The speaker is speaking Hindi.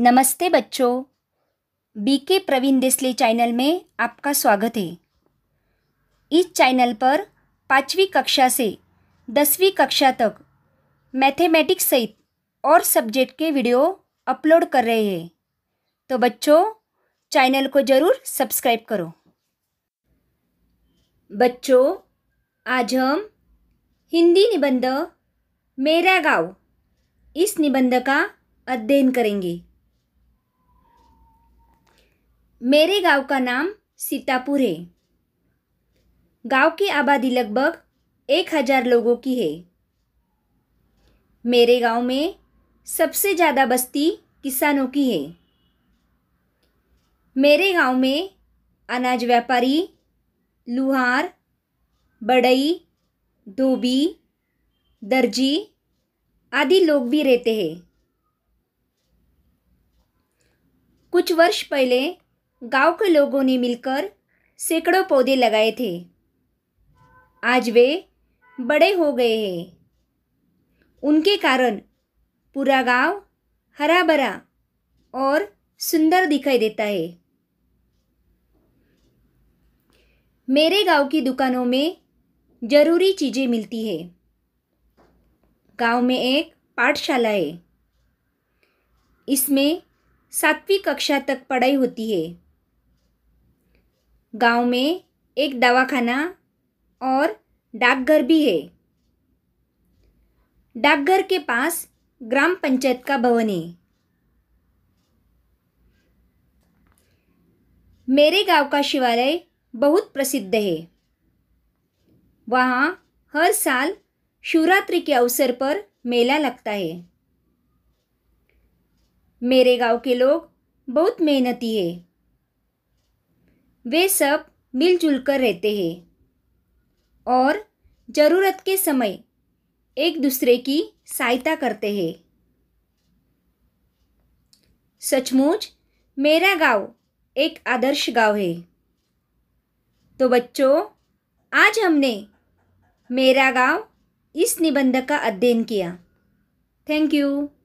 नमस्ते बच्चों बीके प्रवीण देसले चैनल में आपका स्वागत है इस चैनल पर पाँचवीं कक्षा से दसवीं कक्षा तक मैथमेटिक्स सहित और सब्जेक्ट के वीडियो अपलोड कर रहे हैं तो बच्चों चैनल को ज़रूर सब्सक्राइब करो बच्चों आज हम हिंदी निबंध मेरा गांव इस निबंध का अध्ययन करेंगे मेरे गांव का नाम सीतापुर है गांव की आबादी लगभग एक हज़ार लोगों की है मेरे गांव में सबसे ज़्यादा बस्ती किसानों की है मेरे गांव में अनाज व्यापारी लुहार बड़ई धोबी दर्जी आदि लोग भी रहते हैं कुछ वर्ष पहले गांव के लोगों ने मिलकर सैकड़ों पौधे लगाए थे आज वे बड़े हो गए हैं उनके कारण पूरा गांव हरा भरा और सुंदर दिखाई देता है मेरे गांव की दुकानों में ज़रूरी चीज़ें मिलती है गांव में एक पाठशाला है इसमें सातवीं कक्षा तक पढ़ाई होती है गांव में एक दवाखाना और डाकघर भी है डाकघर के पास ग्राम पंचायत का भवन है मेरे गांव का शिवालय बहुत प्रसिद्ध है वहाँ हर साल शिवरात्रि के अवसर पर मेला लगता है मेरे गांव के लोग बहुत मेहनती है वे सब मिलजुल कर रहते हैं और ज़रूरत के समय एक दूसरे की सहायता करते हैं सचमुच मेरा गांव एक आदर्श गांव है तो बच्चों आज हमने मेरा गांव इस निबंध का अध्ययन किया थैंक यू